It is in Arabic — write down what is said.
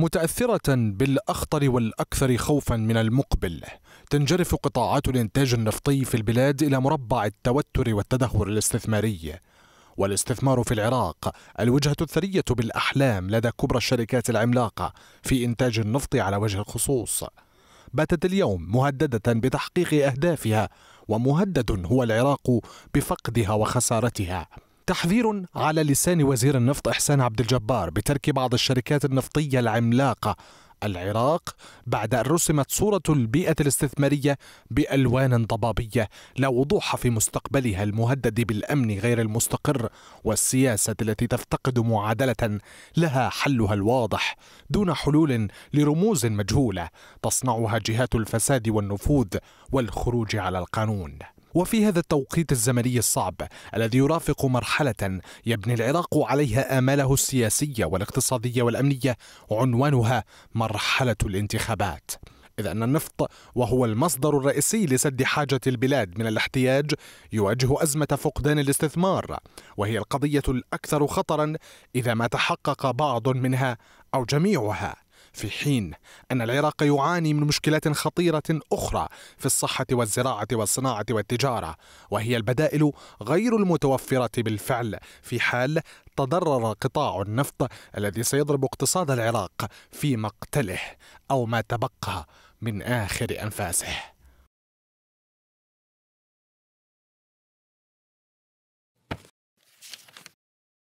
متأثرة بالأخطر والأكثر خوفا من المقبل تنجرف قطاعات الإنتاج النفطي في البلاد إلى مربع التوتر والتدهور الاستثماري والاستثمار في العراق الوجهة الثرية بالأحلام لدى كبرى الشركات العملاقة في إنتاج النفط على وجه الخصوص باتت اليوم مهددة بتحقيق أهدافها ومهدد هو العراق بفقدها وخسارتها تحذير على لسان وزير النفط إحسان عبد الجبار بترك بعض الشركات النفطية العملاقة العراق بعد أن رسمت صورة البيئة الاستثمارية بألوان ضبابية لا وضوح في مستقبلها المهدد بالأمن غير المستقر والسياسة التي تفتقد معادلة لها حلها الواضح دون حلول لرموز مجهولة تصنعها جهات الفساد والنفوذ والخروج على القانون وفي هذا التوقيت الزمني الصعب الذي يرافق مرحلة يبني العراق عليها آماله السياسية والاقتصادية والأمنية عنوانها مرحلة الانتخابات إذ أن النفط وهو المصدر الرئيسي لسد حاجة البلاد من الاحتياج يواجه أزمة فقدان الاستثمار وهي القضية الأكثر خطرا إذا ما تحقق بعض منها أو جميعها في حين أن العراق يعاني من مشكلات خطيرة أخرى في الصحة والزراعة والصناعة والتجارة وهي البدائل غير المتوفرة بالفعل في حال تضرر قطاع النفط الذي سيضرب اقتصاد العراق في مقتله أو ما تبقى من آخر أنفاسه